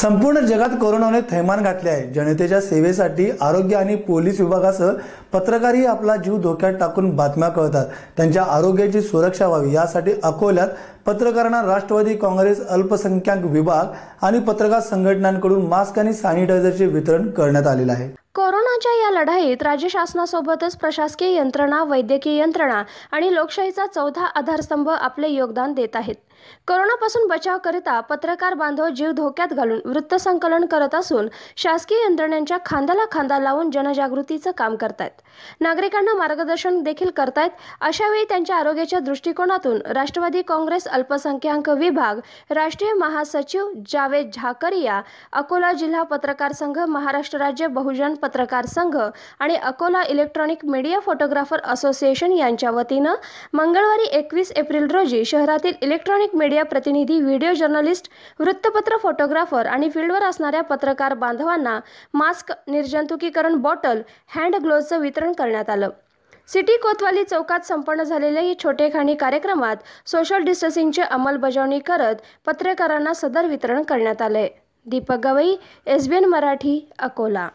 संपूर्ण जगात कोरोनाने थैमान घातले आहे जनतेच्या सेवेसाठी आरोग्य आणि पोलीस विभागासह पत्रकारही आपला जीव धोक्यात टाकून बातम्या कळतात त्यांच्या आरोग्याची सुरक्षा व्हावी यासाठी अकोल्यात पत्रकारांना राष्ट्रवादी काँग्रेस अल्पसंख्याक विभाग आणि पत्रकार संघटनांकडून मास्क आणि सॅनिटायझरचे वितरण करण्यात आलेलं आहे कोरोनाच्या या लढाईत राज्य शासनासोबतच प्रशासकीय यंत्रणा वैद्यकीय यंत्रणा आणि लोकशाहीचा चौथा आधारस्तंभ आपले योगदान देत आहेत कोरोनापासून बचावकरिता पत्रकार बांधव जीव धोक्यात घालून वृत्तसंकलन करत असून शासकीय यंत्रणांच्या खांद्याला खांदा लावून जनजागृतीचं काम करतायत नागरिकांना मार्गदर्शन देखील करतायत अशावेळी त्यांच्या आरोग्याच्या दृष्टिकोनातून राष्ट्रवादी काँग्रेस अल्पसंख्याक विभाग राष्ट्रीय महासचिव जावेद झाकरिया अकोला जिल्हा पत्रकार संघ महाराष्ट्र राज्य बहुजन पत्रकार संघ आणि Akola electronic media photographer association यांच्या वतीनं मंगळवारी एकवीस एप्रिल रोजी शहरातील इलेक्ट्रॉनिक मीडिया प्रतिनिधी व्हिडिओ जर्नलिस्ट वृत्तपत्र फोटोग्राफर आणि फील्डवर असणाऱ्या पत्रकार बांधवांना मास्क निर्जंतुकीकरण बॉटल हँड ग्लोव्हचं वितरण करण्यात आलं सिटी कोतवाली चौकात संपन्न झालेल्या या छोटेखानी कार्यक्रमात सोशल डिस्टन्सिंगची अंमलबजावणी करत पत्रकारांना सदर वितरण करण्यात आले दीपक गवई एसबीएन मराठी अकोला